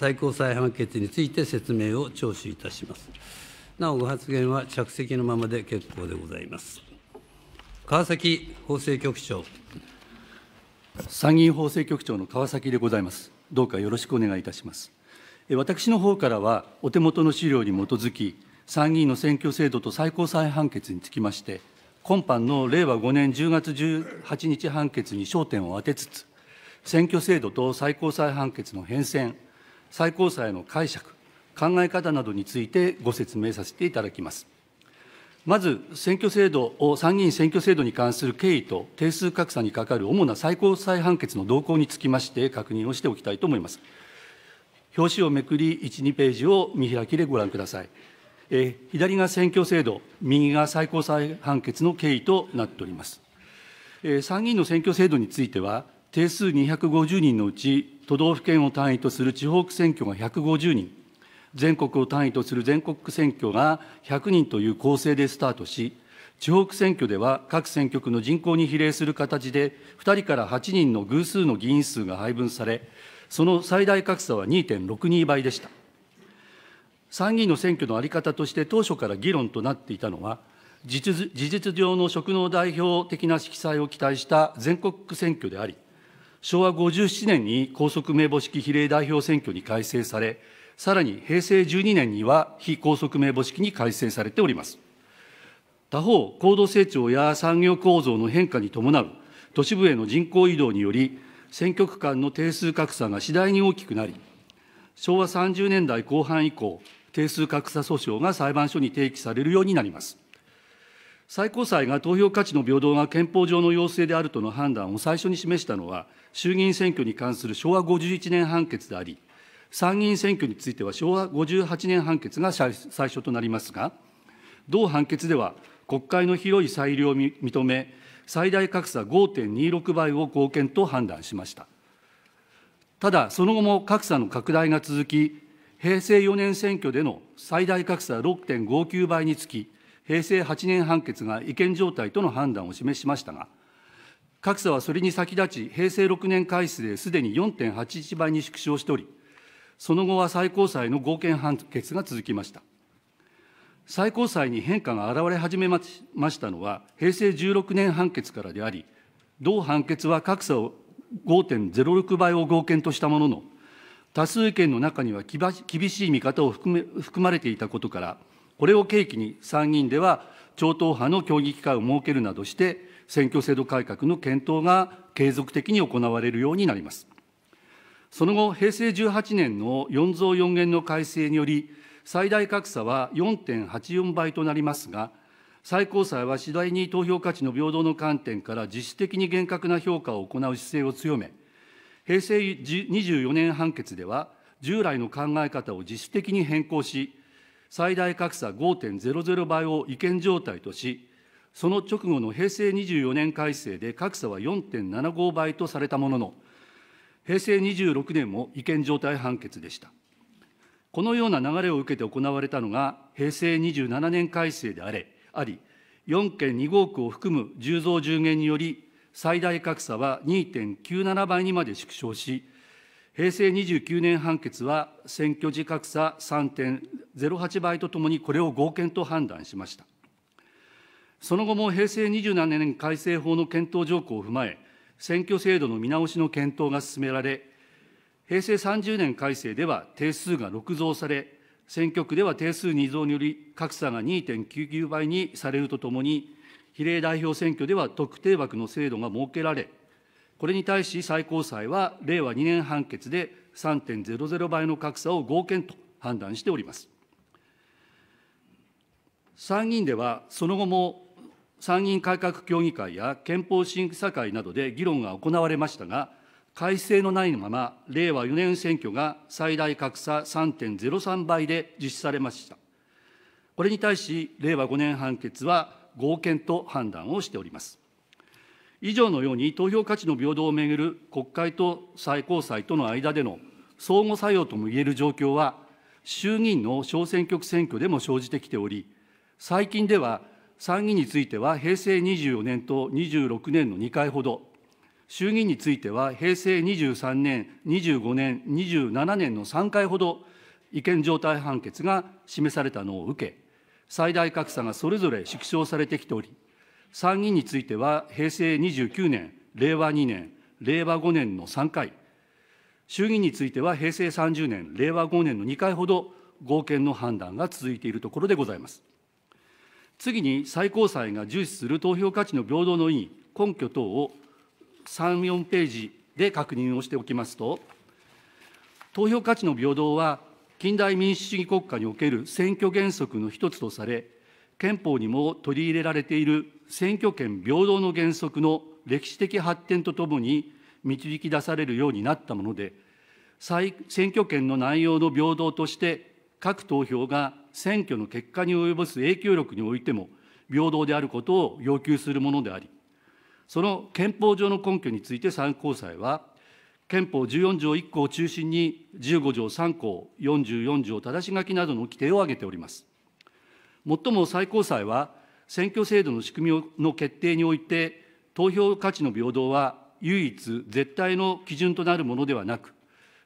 最高裁判決について説明を聴取いたします。なお、ご発言は着席のままで結構でございます。川崎法制局長。参議院法制局長の川崎でございます。どうかよろしくお願いいたします。私の方からは、お手元の資料に基づき、参議院の選挙制度と最高裁判決につきまして、今般の令和5年10月18日判決に焦点を当てつつ、選挙制度と最高裁判決の変遷、最高裁の解釈、考え方などについてご説明させていただきます。まず、選挙制度を、参議院選挙制度に関する経緯と定数格差に係る主な最高裁判決の動向につきまして、確認をしておきたいと思います。表紙をめくり、1、2ページを見開きでご覧ください。え左が選挙制度、右が最高裁判決の経緯となっております。え参議院の選挙制度については、定数250人のうち都道府県を単位とする地方区選挙が150人、全国を単位とする全国区選挙が100人という構成でスタートし、地方区選挙では各選挙区の人口に比例する形で、2人から8人の偶数の議員数が配分され、その最大格差は2.62倍でした。参議院の選挙の在り方として当初から議論となっていたのは、事実上の職能代表的な色彩を期待した全国区選挙であり、昭和57年に高速名簿式比例代表選挙に改正され、さらに平成12年には非高速名簿式に改正されております。他方、高度成長や産業構造の変化に伴う都市部への人口移動により、選挙区間の定数格差が次第に大きくなり、昭和30年代後半以降、定数格差訴訟が裁判所に提起されるようになります。最高裁が投票価値の平等が憲法上の要請であるとの判断を最初に示したのは、衆議院選挙に関する昭和51年判決であり、参議院選挙については昭和58年判決が最初となりますが、同判決では、国会の広い裁量を認め、最大格差5.26倍を合憲と判断しました。ただ、その後も格差の拡大が続き、平成4年選挙での最大格差6.59倍につき、平成8年判決が違憲状態との判断を示しましたが、格差はそれに先立ち、平成6年開始ですでに4.81倍に縮小しており、その後は最高裁の合憲判決が続きました。最高裁に変化が現れ始めましたのは、平成16年判決からであり、同判決は格差を5.06倍を合憲としたものの、多数意見の中には厳しい見方を含め含まれていたことから、これを契機に参議院では超党派の協議機会を設けるなどして、選挙制度改革の検討が継続的に行われるようになります。その後、平成18年の4増4減の改正により、最大格差は4.84倍となりますが、最高裁は次第に投票価値の平等の観点から自主的に厳格な評価を行う姿勢を強め、平成24年判決では、従来の考え方を自主的に変更し、最大格差5.00倍を違憲状態とし、その直後の平成24年改正で格差は4.75倍とされたものの、平成26年も違憲状態判決でした。このような流れを受けて行われたのが、平成27年改正であれ、あり、4件2号区を含む10増10減により、最大格差は2.97倍にまで縮小し、平成29年判決は、選挙時格差3.08倍とともに、これを合憲と判断しました。その後も平成27年改正法の検討条項を踏まえ、選挙制度の見直しの検討が進められ、平成30年改正では定数が6増され、選挙区では定数2増により、格差が2.99倍にされるとともに、比例代表選挙では特定枠の制度が設けられ、これに対し最高裁は、令和2年判決で3.00倍の格差を合憲と判断しております。参議院では、その後も参議院改革協議会や憲法審査会などで議論が行われましたが、改正のないまま、令和4年選挙が最大格差3.03倍で実施されました。これに対し、令和5年判決は合憲と判断をしております。以上のように投票価値の平等をめぐる国会と最高裁との間での相互作用ともいえる状況は、衆議院の小選挙区選挙でも生じてきており、最近では参議院については平成24年と26年の2回ほど、衆議院については平成23年、25年、27年の3回ほど、違憲状態判決が示されたのを受け、最大格差がそれぞれ縮小されてきており、参議院については、平成29年、令和2年、令和5年の3回、衆議院については平成30年、令和5年の2回ほど、合憲の判断が続いているところでございます。次に、最高裁が重視する投票価値の平等の意義、根拠等を3、4ページで確認をしておきますと、投票価値の平等は、近代民主主義国家における選挙原則の一つとされ、憲法にも取り入れられている選挙権平等の原則の歴史的発展とともに導き出されるようになったもので、選挙権の内容の平等として、各投票が選挙の結果に及ぼす影響力においても、平等であることを要求するものであり、その憲法上の根拠について参考裁は、憲法14条1項を中心に、15条3項、44条正し書きなどの規定を挙げております。もっとも最高裁は、選挙制度の仕組みの決定において、投票価値の平等は唯一、絶対の基準となるものではなく、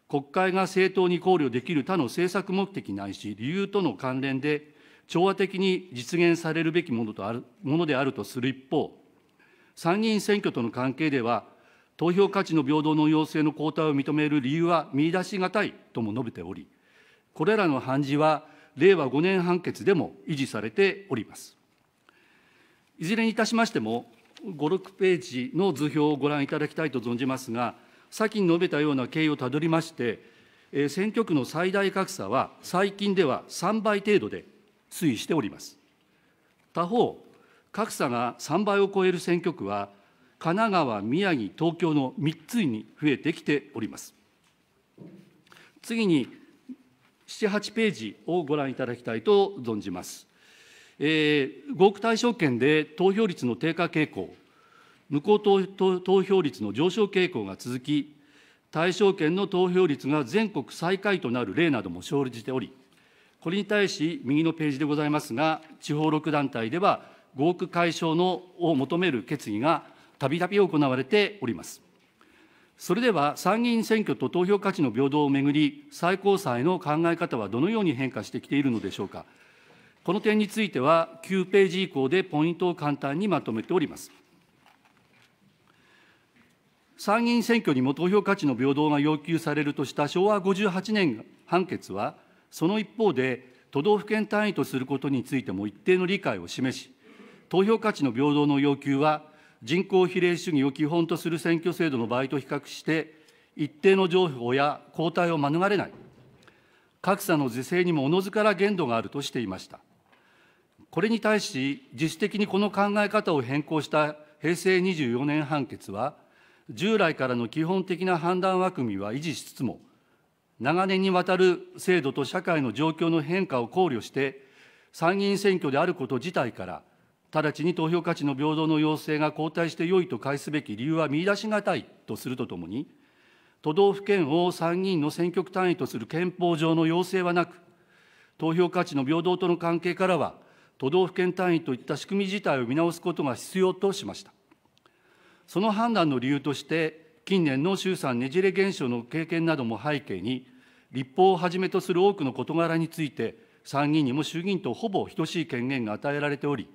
国会が正当に考慮できる他の政策目的ないし、理由との関連で、調和的に実現されるべきものとあるものであるとする一方、参議院選挙との関係では、投票価値の平等の要請の後退を認める理由は見出し難いとも述べており、これらの判事は、令和5年判決でも維持されております。いずれにいたしましても、5、6ページの図表をご覧いただきたいと存じますが、先に述べたような経緯をたどりまして、えー、選挙区の最大格差は最近では3倍程度で推移しております。他方、格差が3倍を超える選挙区は、神奈川、宮城、東京の3つに増えてきております。次に、7、8ページをご覧いただきたいと存じます。えー、合区対象権で投票率の低下傾向、無効投票率の上昇傾向が続き、対象権の投票率が全国最下位となる例なども生じており、これに対し、右のページでございますが、地方6団体では、合区解消のを求める決議がたびたび行われております。それでは参議院選挙と投票価値の平等をめぐり、最高裁の考え方はどのように変化してきているのでしょうか。この点については、9ページ以降でポイントを簡単にまとめております。参議院選挙にも投票価値の平等が要求されるとした昭和58年判決は、その一方で、都道府県単位とすることについても一定の理解を示し、投票価値の平等の要求は、人口比例主義を基本とする選挙制度の場合と比較して、一定の譲歩や交代を免れない、格差の是正にもおのずから限度があるとしていました。これに対し、自主的にこの考え方を変更した平成24年判決は、従来からの基本的な判断枠組みは維持しつつも、長年にわたる制度と社会の状況の変化を考慮して、参議院選挙であること自体から、直ちに投票価値の平等の要請が後退してよいと返すべき理由は見出しがたいとするとともに、都道府県を参議院の選挙区単位とする憲法上の要請はなく、投票価値の平等との関係からは、都道府県単位といった仕組み自体を見直すことが必要としました。その判断の理由として、近年の衆参ねじれ現象の経験なども背景に、立法をはじめとする多くの事柄について、参議院にも衆議院とほぼ等しい権限が与えられており、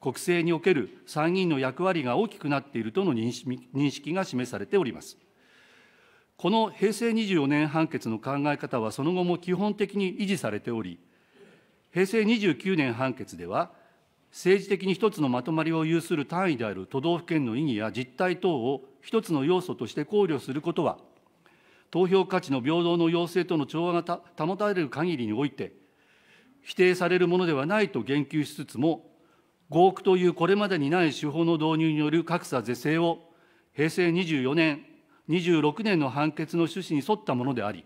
国政における参議院の役割が大きくなっているとの認識が示されております。この平成24年判決の考え方はその後も基本的に維持されており、平成29年判決では、政治的に一つのまとまりを有する単位である都道府県の意義や実態等を一つの要素として考慮することは、投票価値の平等の要請との調和が保たれる限りにおいて、否定されるものではないと言及しつつも、5億というこれまでにない手法の導入による格差是正を、平成24年、26年の判決の趣旨に沿ったものであり、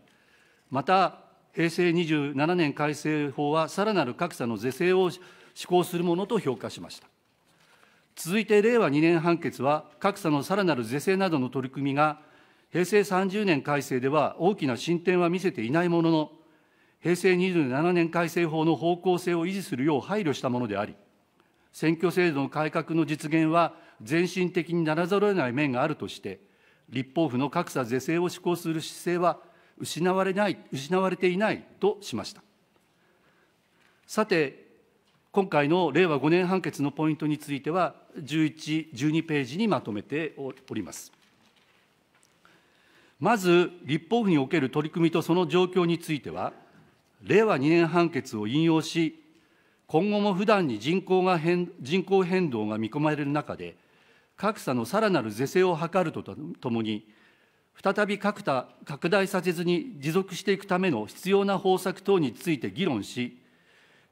また、平成27年改正法は、さらなる格差の是正を施行するものと評価しました。続いて、令和2年判決は、格差のさらなる是正などの取り組みが、平成30年改正では大きな進展は見せていないものの、平成27年改正法の方向性を維持するよう配慮したものであり、選挙制度の改革の実現は全身的にならざるを得ない面があるとして、立法府の格差是正を施行する姿勢は失われない、失われていないとしました。さて、今回の令和5年判決のポイントについては、11、12ページにまとめております。まず、立法府における取り組みとその状況については、令和2年判決を引用し、今後も普段に人口が変人口変動が見込まれる中で、格差のさらなる是正を図るとともに、再び拡大拡大させずに持続していくための必要な方策等について議論し、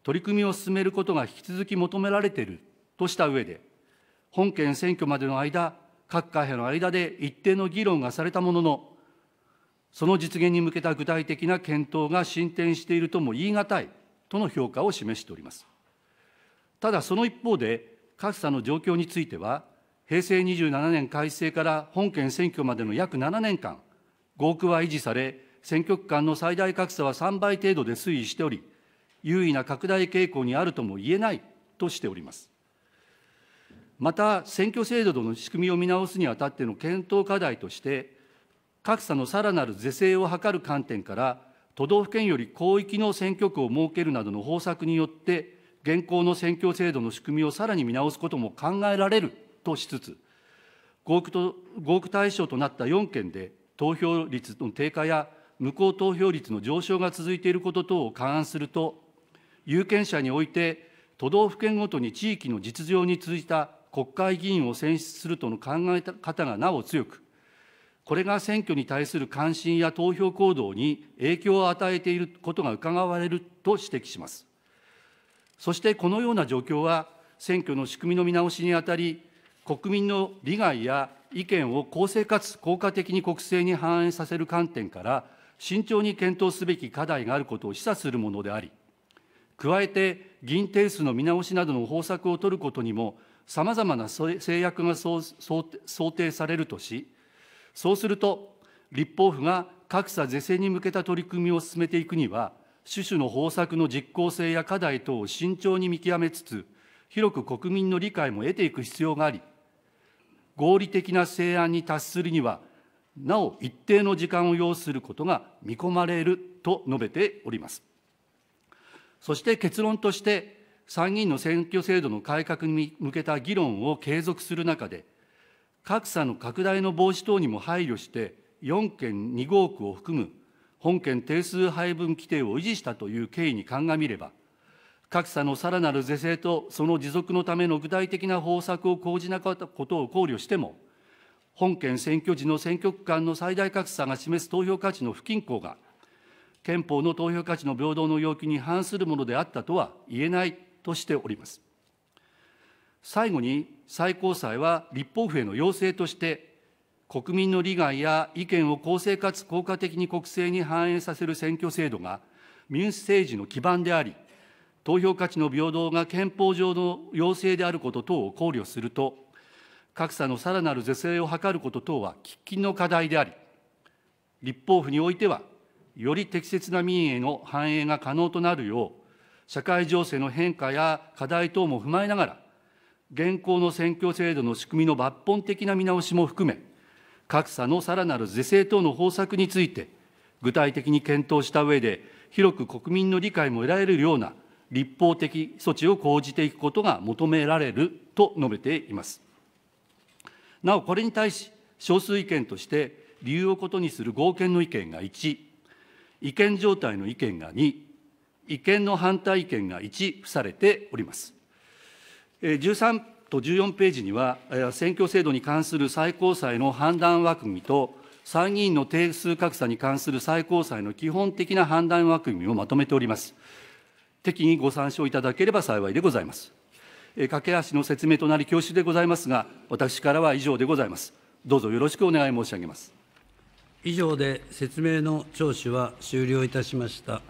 取り組みを進めることが引き続き求められているとした上で、本件選挙までの間、各会派の間で一定の議論がされたものの、その実現に向けた具体的な検討が進展しているとも言い難いとの評価を示しております。ただ、その一方で、格差の状況については、平成27年改正から本県選挙までの約7年間、合区は維持され、選挙区間の最大格差は3倍程度で推移しており、優位な拡大傾向にあるとも言えないとしております。また、選挙制度の仕組みを見直すにあたっての検討課題として、格差のさらなる是正を図る観点から、都道府県より広域の選挙区を設けるなどの方策によって、現行の選挙制度の仕組みをさらに見直すことも考えられるとしつつ、合区と合区対象となった4県で、投票率の低下や無効投票率の上昇が続いていること等を勘案すると、有権者において、都道府県ごとに地域の実情に通じた国会議員を選出するとの考え方がなお強く、これが選挙に対する関心や投票行動に影響を与えていることがうかがわれると指摘します。そしてこのような状況は、選挙の仕組みの見直しにあたり、国民の利害や意見を公正かつ効果的に国政に反映させる観点から、慎重に検討すべき課題があることを示唆するものであり、加えて議員定数の見直しなどの方策を取ることにも、さまざまな制約が想定されるとし、そうすると、立法府が格差是正に向けた取り組みを進めていくには、種々の方策の実効性や課題等を慎重に見極めつつ、広く国民の理解も得ていく必要があり、合理的な成案に達するには、なお一定の時間を要することが見込まれると述べております。そして結論として、参議院の選挙制度の改革に向けた議論を継続する中で、格差の拡大の防止等にも配慮して、4県2号区を含む本県定数配分規定を維持したという経緯に鑑みれば、格差のさらなる是正とその持続のための具体的な方策を講じなかったことを考慮しても、本件選挙時の選挙区間の最大格差が示す投票価値の不均衡が、憲法の投票価値の平等の要求に反するものであったとは言えないとしております。最後に、最高裁は立法府への要請として、国民の利害や意見を公正かつ効果的に国政に反映させる選挙制度が民主政治の基盤であり、投票価値の平等が憲法上の要請であること等を考慮すると、格差のさらなる是正を図ること等は喫緊の課題であり、立法府においては、より適切な民意への反映が可能となるよう、社会情勢の変化や課題等も踏まえながら、現行の選挙制度の仕組みの抜本的な見直しも含め、格差のさらなる是正等の方策について、具体的に検討した上で、広く国民の理解も得られるような立法的措置を講じていくことが求められると述べています。なお、これに対し、少数意見として、理由を異にする合憲の意見が1、違憲状態の意見が2、違憲の反対意見が1、付されております。13と14ページには、選挙制度に関する最高裁の判断枠組みと、参議院の定数格差に関する最高裁の基本的な判断枠組みをまとめております。適宜ご参照いただければ幸いでございます。駆け足の説明となり恐縮でございますが、私からは以上でございます。どうぞよろしくお願い申し上げます。以上で説明の聴取は終了いたしました。